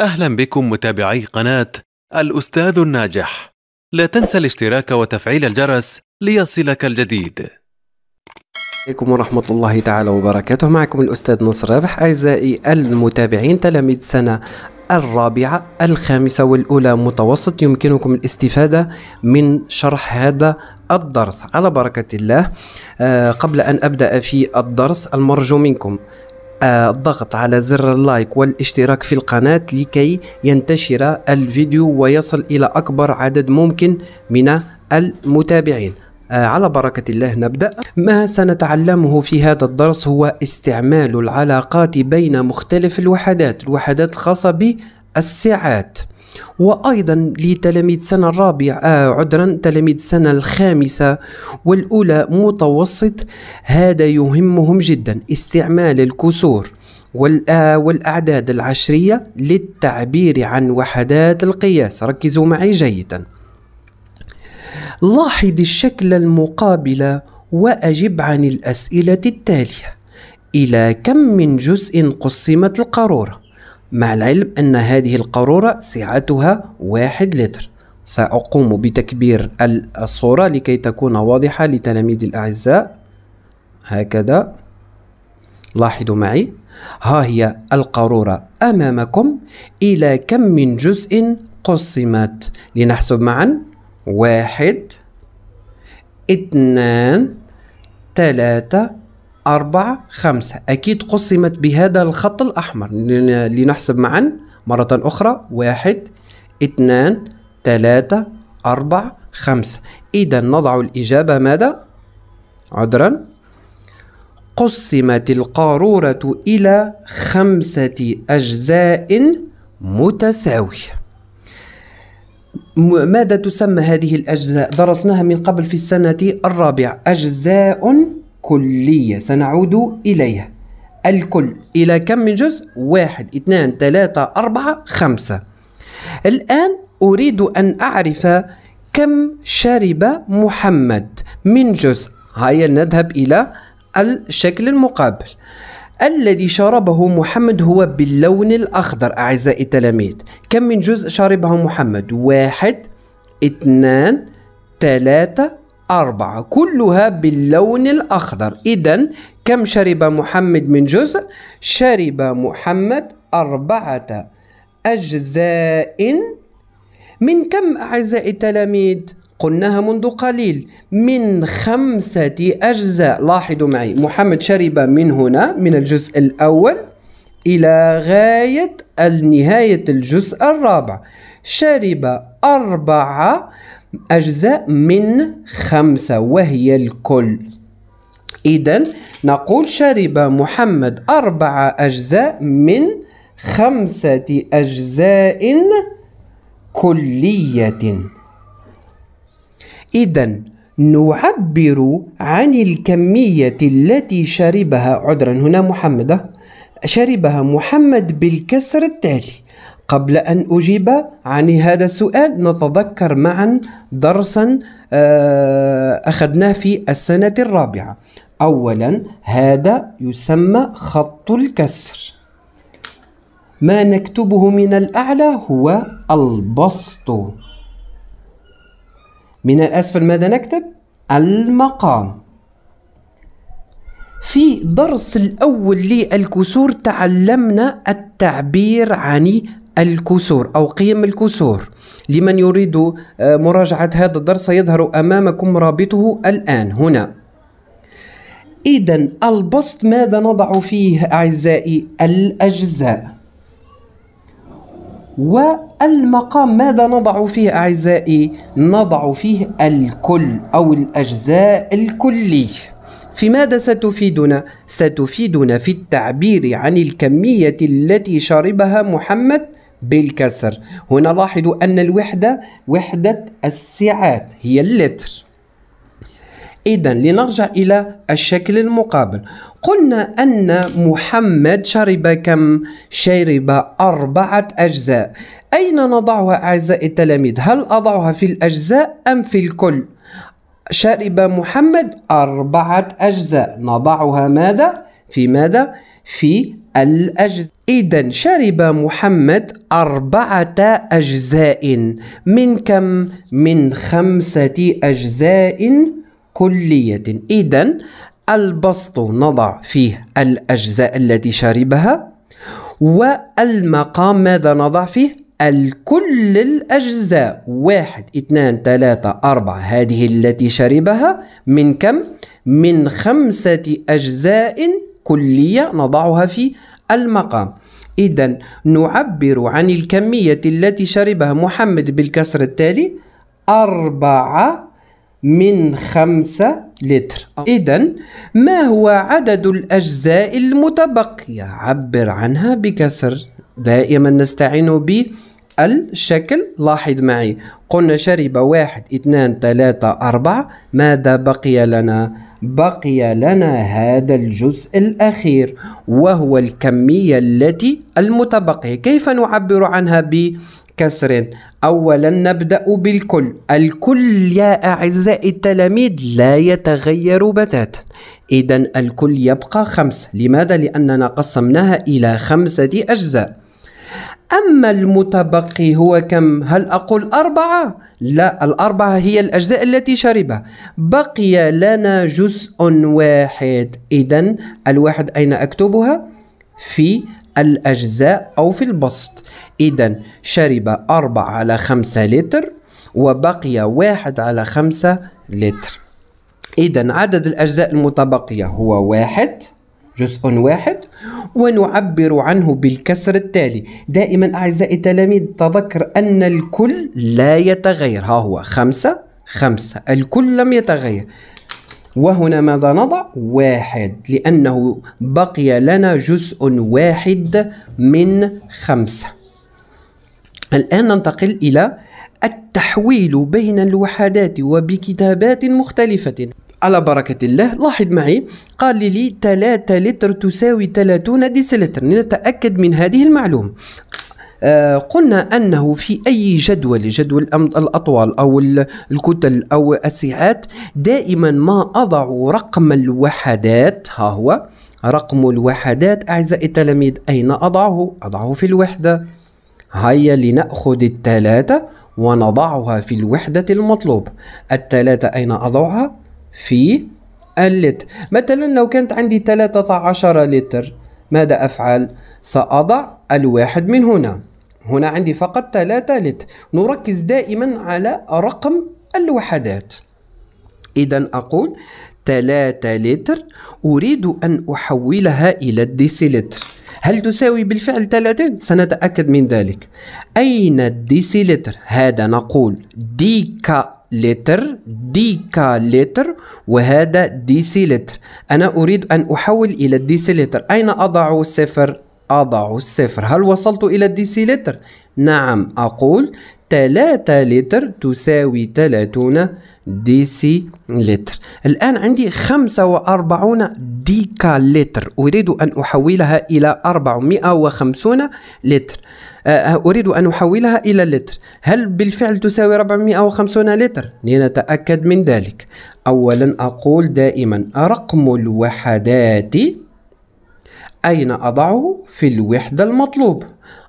أهلا بكم متابعي قناة الأستاذ الناجح لا تنسى الاشتراك وتفعيل الجرس ليصلك الجديد عليكم ورحمة الله تعالى وبركاته معكم الأستاذ نصر رابح أعزائي المتابعين تلاميذ سنة الرابعة الخامسة والأولى متوسط يمكنكم الاستفادة من شرح هذا الدرس على بركة الله آه، قبل أن أبدأ في الدرس المرجو منكم الضغط على زر اللايك والاشتراك في القناة لكي ينتشر الفيديو ويصل إلى أكبر عدد ممكن من المتابعين آه، على بركة الله نبدأ ما سنتعلمه في هذا الدرس هو استعمال العلاقات بين مختلف الوحدات الوحدات الخاصة بالساعات وأيضا لتلاميذ سنة الرابعة آه عذرا تلاميذ سنة الخامسة والأولى متوسط هذا يهمهم جدا استعمال الكسور آه، والأعداد العشرية للتعبير عن وحدات القياس ركزوا معي جيدا لاحظ الشكل المقابل وأجب عن الأسئلة التالية إلى كم من جزء قسمت القارورة؟ مع العلم أن هذه القارورة سعتها واحد لتر سأقوم بتكبير الصورة لكي تكون واضحة لتلاميذ الأعزاء هكذا لاحظوا معي ها هي القارورة أمامكم إلى كم من جزء قسمت لنحسب معا واحد اثنان ثلاثة أربعة خمسة أكيد قسمت بهذا الخط الأحمر لنحسب معا مرة أخرى واحد اثنان ثلاثة أربعة خمسة إذا نضع الإجابة ماذا؟ عذرا قسمت القارورة إلى خمسة أجزاء متساوية ماذا تسمى هذه الأجزاء؟ درسناها من قبل في السنة الرابعة أجزاء كلية سنعود إليها الكل إلى كم من جزء؟ واحد اثنان ثلاثة أربعة خمسة الآن أريد أن أعرف كم شرب محمد من جزء هيا نذهب إلى الشكل المقابل الذي شربه محمد هو باللون الأخضر أعزائي التلاميذ كم من جزء شربه محمد؟ واحد اثنان ثلاثة أربعة كلها باللون الأخضر إذا كم شرب محمد من جزء؟ شرب محمد أربعة أجزاء من كم أعزائي التلاميذ؟ قلناها منذ قليل من خمسة أجزاء لاحظوا معي محمد شرب من هنا من الجزء الأول إلى غاية نهاية الجزء الرابع شرب أربعة أجزاء من خمسة وهي الكل إذا نقول شرب محمد أربعة أجزاء من خمسة أجزاء كلية إذا نعبر عن الكمية التي شربها عذرا هنا محمد شربها محمد بالكسر التالي قبل أن أجيب عن هذا السؤال نتذكر معا درسا آه، أخذناه في السنة الرابعة أولا هذا يسمى خط الكسر ما نكتبه من الأعلى هو البسط من الأسفل ماذا نكتب؟ المقام في درس الأول للكسور تعلمنا التعبير عن الكسور أو قيم الكسور لمن يريد آه، مراجعة هذا الدرس سيظهر أمامكم رابطه الآن هنا إذا البسط ماذا نضع فيه أعزائي الأجزاء والمقام ماذا نضع فيه أعزائي نضع فيه الكل أو الأجزاء الكلي في ماذا ستفيدنا؟ ستفيدنا في التعبير عن الكمية التي شربها محمد بالكسر هنا لاحظوا أن الوحدة وحدة السعات هي اللتر إذا لنرجع إلى الشكل المقابل قلنا أن محمد شرب كم؟ شرب أربعة أجزاء أين نضعها أعزائي التلاميذ؟ هل أضعها في الأجزاء أم في الكل؟ شرب محمد أربعة أجزاء نضعها ماذا؟ في ماذا؟ في الأجزاء إذا شرب محمد أربعة أجزاء من كم؟ من خمسة أجزاء كلية إذا البسط نضع فيه الأجزاء التي شربها والمقام ماذا نضع فيه؟ الكل الأجزاء واحد اثنان ثلاثة أربعة هذه التي شربها من كم؟ من خمسة أجزاء كلية نضعها في المقام إذا نعبر عن الكمية التي شربها محمد بالكسر التالي أربعة من خمسة لتر إذا ما هو عدد الأجزاء المتبقية عبر عنها بكسر دائما نستعين به الشكل لاحظ معي قلنا شرب واحد اثنان ثلاثة أربعة ماذا بقي لنا؟ بقي لنا هذا الجزء الأخير وهو الكمية التي المتبقية كيف نعبر عنها بكسر؟ أولا نبدأ بالكل الكل يا أعزائي التلاميذ لا يتغير بتاتا إذا الكل يبقى خمس لماذا؟ لأننا قسمناها إلى خمسة أجزاء أما المتبقي هو كم؟ هل أقول أربعة؟ لا الأربعة هي الأجزاء التي شربها بقي لنا جزء واحد إذا الواحد أين أكتبها؟ في الأجزاء أو في البسط إذا شرب أربعة على خمسة لتر وبقي واحد على خمسة لتر إذا عدد الأجزاء المتبقية هو واحد جزء واحد ونعبر عنه بالكسر التالي دائما أعزائي التلاميذ تذكر أن الكل لا يتغير ها هو خمسة خمسة الكل لم يتغير وهنا ماذا نضع واحد لأنه بقي لنا جزء واحد من خمسة الآن ننتقل إلى التحويل بين الوحدات وبكتابات مختلفة على بركة الله لاحظ معي قال لي, 3 لتر تساوي 30 ديسلتر لنتأكد من هذه المعلومة آه، قلنا أنه في أي جدول جدول الأطوال أو الكتل أو السعات دائما ما أضع رقم الوحدات ها هو رقم الوحدات أعزائي التلاميذ أين أضعه؟ أضعه في الوحدة هيا لنأخذ الثلاثة ونضعها في الوحدة المطلوبة الثلاثة أين أضعها؟ في اللتر مثلا لو كانت عندي 13 لتر ماذا أفعل؟ سأضع الواحد من هنا هنا عندي فقط 3 لتر نركز دائما على رقم الوحدات إذا أقول 3 لتر أريد أن أحولها إلى الديسيلتر هل تساوي بالفعل 30 سنتأكد من ذلك أين الديسيلتر هذا نقول ديكا لتر ديكا لتر وهذا ديسيلتر أنا أريد أن أحول إلى الديسيلتر أين أضع الصفر أضع الصفر هل وصلت إلى الديسيلتر نعم أقول 3 لتر تساوي 30 ديسي لتر الآن عندي 45 ديكا لتر أريد أن أحولها إلى 450 لتر آه، أريد أن أحولها إلى لتر هل بالفعل تساوي 450 لتر؟ لنتأكد من ذلك أولا أقول دائما رقم الوحدات أين أضعه في الوحدة المطلوب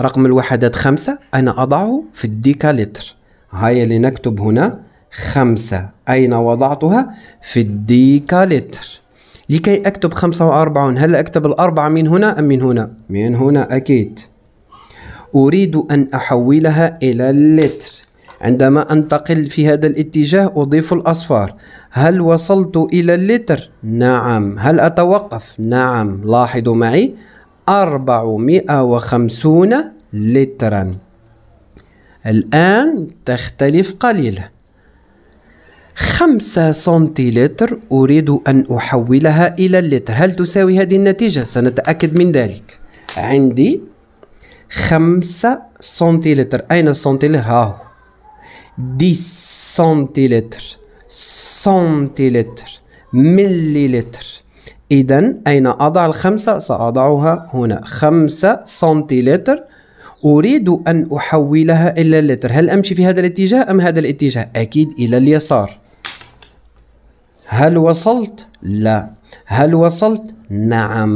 رقم الوحدات خمسة أنا أضعه في الديكا لتر هيا لنكتب هنا خمسة أين وضعتها؟ في الديكاليتر لكي أكتب خمسة وأربعون هل أكتب الأربعة من هنا أم من هنا؟ من هنا أكيد أريد أن أحولها إلى اللتر عندما أنتقل في هذا الاتجاه أضيف الأصفار هل وصلت إلى اللتر؟ نعم هل أتوقف؟ نعم لاحظوا معي أربعمائة وخمسون لترا الآن تختلف قليلاً خمسة سنتيلتر أريد أن أحولها إلى اللتر هل تساوي هذه النتيجة؟ سنتأكد من ذلك عندي خمسة سنتيلتر أين السنتيلتر؟ ها هو دي سنتيلتر سنتيلتر مليلتر إذا أين أضع الخمسة؟ سأضعها هنا خمسة سنتيلتر أريد أن أحولها إلى اللتر هل أمشي في هذا الاتجاه أم هذا الاتجاه؟ أكيد إلى اليسار هل وصلت؟ لا هل وصلت؟ نعم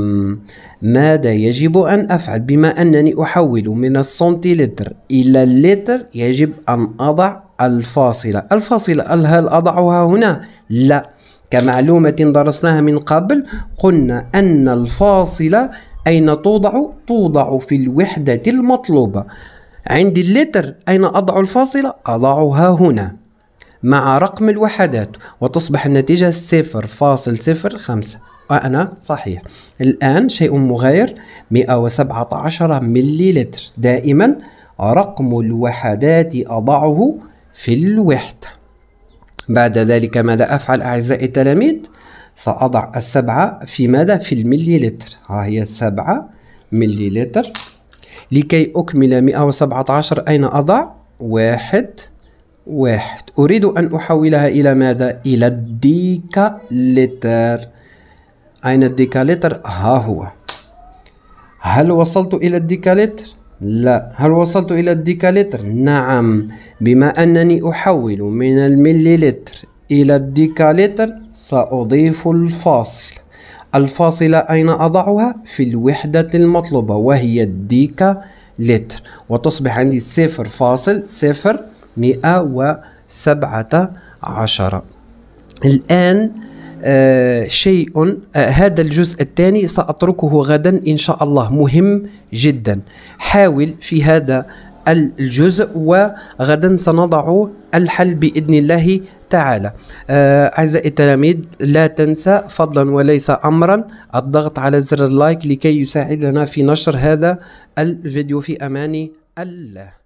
ماذا يجب أن أفعل بما أنني أحول من السنتيلتر إلى اللتر يجب أن أضع الفاصلة الفاصلة هل أضعها هنا؟ لا كمعلومة درسناها من قبل قلنا أن الفاصلة أين توضع؟ توضع في الوحدة المطلوبة عند اللتر أين أضع الفاصلة؟ أضعها هنا مع رقم الوحدات وتصبح النتيجة 0.05 وأنا صحيح الآن شيء مغاير 117 مليلتر دائما رقم الوحدات أضعه في الوحدة بعد ذلك ماذا أفعل أعزائي التلاميذ؟ سأضع السبعة في ماذا؟ في المليلتر ها هي السبعة مليلتر لكي أكمل 117 أين أضع؟ واحد واحد أريد أن أحولها إلى ماذا؟ إلى الديكاليتر أين الديكاليتر؟ ها هو هل وصلت إلى الديكاليتر؟ لا هل وصلت إلى الديكاليتر؟ نعم بما أنني أحول من المليلتر إلى الديكاليتر سأضيف الفاصل الفاصلة أين أضعها؟ في الوحدة المطلوبة وهي الديكاليتر وتصبح عندي صفر فاصل صفر مئة وسبعة عشر الآن آه شيء آه هذا الجزء الثاني سأتركه غدا إن شاء الله مهم جدا حاول في هذا الجزء وغدا سنضع الحل بإذن الله تعالى آه، أعزائي آه التلاميذ لا تنسى فضلا وليس أمرا الضغط على زر اللايك لكي يساعدنا في نشر هذا الفيديو في أمان الله